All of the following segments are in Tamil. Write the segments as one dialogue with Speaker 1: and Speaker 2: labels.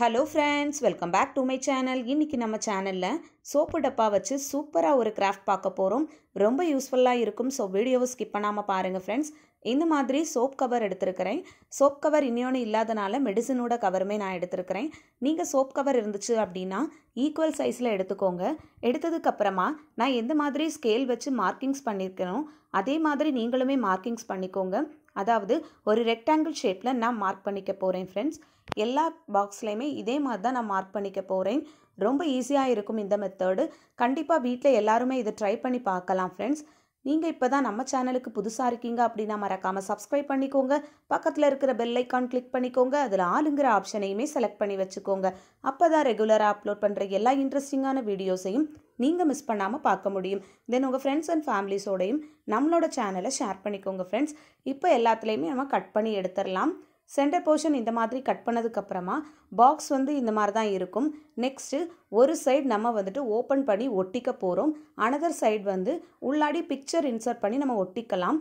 Speaker 1: hello friends welcome back to my channel இன்றைக்கி நம்ம சேனலில் சோப்பு டப்பா வச்சு சூப்பராக ஒரு கிராஃப்ட் பார்க்க போகிறோம் ரொம்ப யூஸ்ஃபுல்லாக இருக்கும் ஸோ வீடியோவை ஸ்கிப் பண்ணாமல் பாருங்கள் ஃப்ரெண்ட்ஸ் இந்த மாதிரி சோப் கவர் எடுத்திருக்கிறேன் சோப் கவர் இன்னொன்று இல்லாதனால மெடிசனோட கவருமே நான் எடுத்திருக்கிறேன் நீங்கள் சோப் கவர் இருந்துச்சு அப்படின்னா ஈக்குவல் சைஸில் எடுத்துக்கோங்க எடுத்ததுக்கப்புறமா நான் எந்த மாதிரி ஸ்கேல் வச்சு மார்க்கிங்ஸ் பண்ணியிருக்கணும் அதே மாதிரி நீங்களுமே மார்க்கிங்ஸ் பண்ணிக்கோங்க அதாவது ஒரு ரெக்டாங்கிள் ஷேப்பில் நான் மார்க் பண்ணிக்க போகிறேன் ஃப்ரெண்ட்ஸ் எல்லா பாக்ஸ்லேயுமே இதே மாதிரி தான் நான் மார்க் பண்ணிக்க போகிறேன் ரொம்ப ஈஸியாக இருக்கும் இந்த மெத்தேடு கண்டிப்பாக வீட்டில் எல்லாருமே இதை ட்ரை பண்ணி பார்க்கலாம் ஃப்ரெண்ட்ஸ் நீங்கள் இப்போ தான் நம்ம சேனலுக்கு புதுசாக இருக்கீங்க அப்படின்னா மறக்காமல் சப்ஸ்கிரைப் பண்ணிக்கோங்க பக்கத்தில் இருக்கிற பெல் ஐக்கான் கிளிக் பண்ணிக்கோங்க அதில் ஆளுங்கிற ஆப்ஷனையுமே செலக்ட் பண்ணி வச்சுக்கோங்க அப்போ தான் ரெகுலராக அப்லோட் பண்ணுற எல்லா இன்ட்ரெஸ்டிங்கான வீடியோஸையும் நீங்கள் மிஸ் பண்ணாமல் பார்க்க முடியும் தென் உங்கள் ஃப்ரெண்ட்ஸ் அண்ட் ஃபேமிலிஸோடையும் நம்மளோட சேனலை ஷேர் பண்ணிக்கோங்க ஃப்ரெண்ட்ஸ் இப்போ எல்லாத்துலேயுமே நம்ம கட் பண்ணி எடுத்துடலாம் சென்டர் போர்ஷன் இந்த மாதிரி கட் பண்ணதுக்கப்புறமா பாக்ஸ் வந்து இந்த மாதிரி தான் இருக்கும் நெக்ஸ்ட்டு ஒரு சைடு நம்ம வந்துட்டு ஓப்பன் பண்ணி ஒட்டிக்க போகிறோம் அனதர் சைடு வந்து உள்ளாடி பிக்சர் இன்சர்ட் பண்ணி நம்ம ஒட்டிக்கலாம்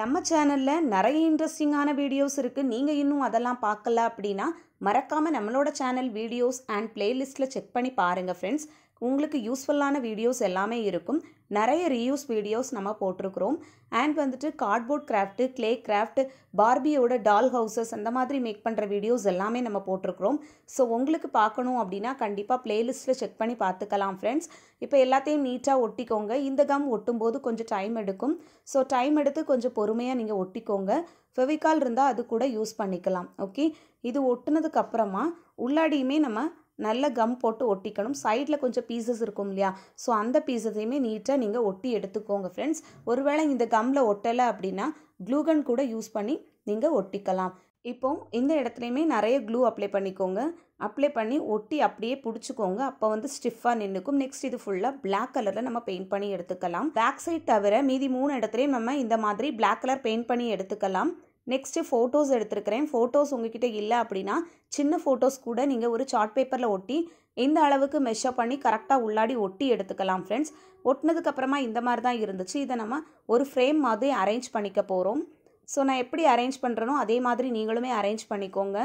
Speaker 1: நம்ம சேனலில் நிறைய இன்ட்ரெஸ்டிங்கான வீடியோஸ் இருக்குது நீங்கள் இன்னும் அதெல்லாம் பார்க்கல அப்படின்னா மறக்காமல் நம்மளோட சேனல் வீடியோஸ் அண்ட் பிளேலிஸ்ட்டில் செக் பண்ணி பாருங்கள் ஃப்ரெண்ட்ஸ் உங்களுக்கு யூஸ்ஃபுல்லான வீடியோஸ் எல்லாமே இருக்கும் நிறைய ரீயூஸ் வீடியோஸ் நம்ம போட்டிருக்கிறோம் அண்ட் வந்துட்டு கார்ட்போர்ட் கிராஃப்ட்டு கிளே கிராஃப்ட் பார்பியோட டால் ஹவுசஸ் அந்த மாதிரி மேக் பண்ணுற வீடியோஸ் எல்லாமே நம்ம போட்டிருக்கிறோம் ஸோ உங்களுக்கு பார்க்கணும் அப்படின்னா கண்டிப்பாக ப்ளேலிஸ்ட்டில் செக் பண்ணி பார்த்துக்கலாம் ஃப்ரெண்ட்ஸ் இப்போ எல்லாத்தையும் நீட்டாக ஒட்டிக்கோங்க இந்த கம் ஒட்டும்போது கொஞ்சம் டைம் எடுக்கும் ஸோ டைம் எடுத்து கொஞ்சம் பொறுமையாக நீங்கள் ஒட்டிக்கோங்க ஃபெவிகால் இருந்தால் அது கூட யூஸ் பண்ணிக்கலாம் ஓகே இது ஒட்டுனதுக்கப்புறமா உள்ளாடியுமே நம்ம நல்ல கம் போட்டு ஒட்டிக்கணும் சைடில் கொஞ்சம் பீசஸ் இருக்கும் இல்லையா ஸோ அந்த பீசஸையுமே நீட்டாக நீங்கள் ஒட்டி எடுத்துக்கோங்க ஃப்ரெண்ட்ஸ் ஒருவேளை இந்த கம்மில் ஒட்டலை அப்படின்னா க்ளூகன் கூட யூஸ் பண்ணி நீங்கள் ஒட்டிக்கலாம் இப்போ இந்த இடத்துலையுமே நிறைய க்ளூ அப்ளை பண்ணிக்கோங்க அப்ளை பண்ணி ஒட்டி அப்படியே பிடிச்சிக்கோங்க அப்போ வந்து ஸ்டிஃபாக நின்றுக்கும் நெக்ஸ்ட் இது ஃபுல்லாக பிளாக் கலரில் நம்ம பெயிண்ட் பண்ணி எடுத்துக்கலாம் பேக் சைட் தவிர மீதி மூணு இடத்துலையும் நம்ம இந்த மாதிரி பிளாக் கலர் பெயிண்ட் பண்ணி எடுத்துக்கலாம் நெக்ஸ்ட்டு ஃபோட்டோஸ் எடுத்துருக்கிறேன் ஃபோட்டோஸ் உங்ககிட்ட இல்லை அப்படின்னா சின்ன ஃபோட்டோஸ் கூட நீங்கள் ஒரு சார்ட் பேப்பரில் ஒட்டி எந்த அளவுக்கு மெஷர் பண்ணி கரெக்டாக உள்ளாடி ஒட்டி எடுத்துக்கலாம் ஃப்ரெண்ட்ஸ் ஒட்டினதுக்கப்புறமா இந்த மாதிரி தான் இருந்துச்சு இதை நம்ம ஒரு ஃப்ரேம் மாதிரி அரேஞ்ச் பண்ணிக்க போகிறோம் ஸோ நான் எப்படி அரேஞ்ச் பண்ணுறனோ அதே மாதிரி நீங்களுமே அரேஞ்ச் பண்ணிக்கோங்க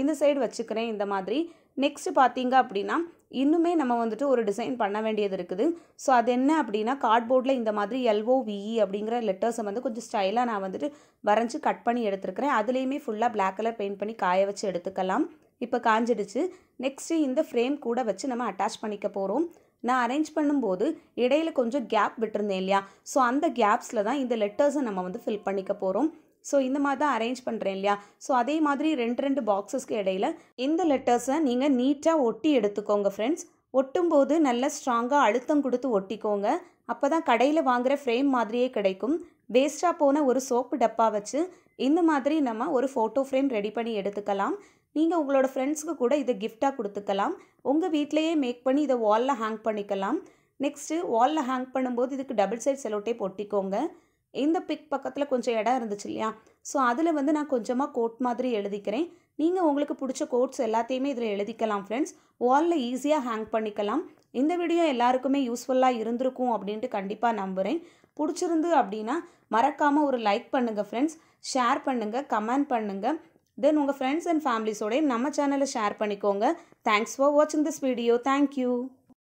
Speaker 1: இந்த சைடு வச்சுக்கிறேன் இந்த மாதிரி நெக்ஸ்ட்டு பார்த்தீங்க அப்படின்னா இன்னுமே நம்ம வந்துட்டு ஒரு டிசைன் பண்ண வேண்டியது இருக்குது ஸோ அது என்ன அப்படின்னா கார்ட்போர்டில் இந்த மாதிரி எல்ஓவிஇ e அப்படிங்கிற லெட்டர்ஸை வந்து கொஞ்சம் ஸ்டைலாக நான் வந்துட்டு வரைஞ்சி கட் பண்ணி எடுத்துருக்கிறேன் அதுலேயுமே ஃபுல்லாக பிளாக் கலர் பெயிண்ட் பண்ணி காய வச்சு எடுத்துக்கலாம் இப்போ காஞ்சிடுச்சு நெக்ஸ்ட்டு இந்த ஃப்ரேம் கூட வச்சு நம்ம அட்டாச் பண்ணிக்க போகிறோம் நான் அரேஞ்ச் பண்ணும்போது இடையில கொஞ்சம் கேப் விட்டுருந்தேன் இல்லையா ஸோ அந்த கேப்ஸில் தான் இந்த லெட்டர்ஸை நம்ம வந்து ஃபில் பண்ணிக்க போகிறோம் ஸோ இந்த மாதிரி தான் அரேஞ்ச் பண்ணுறேன் இல்லையா ஸோ அதே மாதிரி ரெண்டு ரெண்டு பாக்ஸஸ்க்கு இடையில் இந்த லெட்டர்ஸை நீங்கள் நீட்டாக ஒட்டி எடுத்துக்கோங்க ஃப்ரெண்ட்ஸ் ஒட்டும்போது நல்லா ஸ்ட்ராங்காக அழுத்தம் கொடுத்து ஒட்டிக்கோங்க அப்போ தான் கடையில் வாங்குகிற ஃப்ரேம் மாதிரியே கிடைக்கும் வேஸ்ட்டாக போன ஒரு சோப்பு டப்பா வச்சு இந்த மாதிரி நம்ம ஒரு ஃபோட்டோ ஃப்ரேம் ரெடி பண்ணி எடுத்துக்கலாம் நீங்கள் உங்களோட ஃப்ரெண்ட்ஸுக்கு கூட இதை கிஃப்டாக கொடுத்துக்கலாம் உங்கள் வீட்லேயே மேக் பண்ணி இதை வாலில் ஹேங் பண்ணிக்கலாம் நெக்ஸ்ட்டு வாலில் ஹேங் பண்ணும்போது இதுக்கு டபுள் சைட் செலோட்டே ஒட்டிக்கோங்க இந்த பிக் பக்கத்தில் கொஞ்சம் இடம் இருந்துச்சு இல்லையா ஸோ அதில் வந்து நான் கொஞ்சமாக கோட் மாதிரி எழுதிக்கிறேன் நீங்கள் உங்களுக்கு பிடிச்ச கோட்ஸ் எல்லாத்தையுமே இதில் எழுதிக்கலாம் ஃப்ரெண்ட்ஸ் வாலில் ஈஸியாக ஹேங் பண்ணிக்கலாம் இந்த வீடியோ எல்லாருக்குமே யூஸ்ஃபுல்லாக இருந்திருக்கும் அப்படின்ட்டு கண்டிப்பாக நம்புகிறேன் பிடிச்சிருந்து அப்படின்னா மறக்காமல் ஒரு லைக் பண்ணுங்கள் ஃப்ரெண்ட்ஸ் ஷேர் பண்ணுங்கள் கமெண்ட் பண்ணுங்கள் தென் உங்கள் ஃப்ரெண்ட்ஸ் அண்ட் ஃபேமிலிஸோடய நம்ம சேனலை ஷேர் பண்ணிக்கோங்க தேங்க்ஸ் ஃபார் வாட்சிங் திஸ் வீடியோ தேங்க்யூ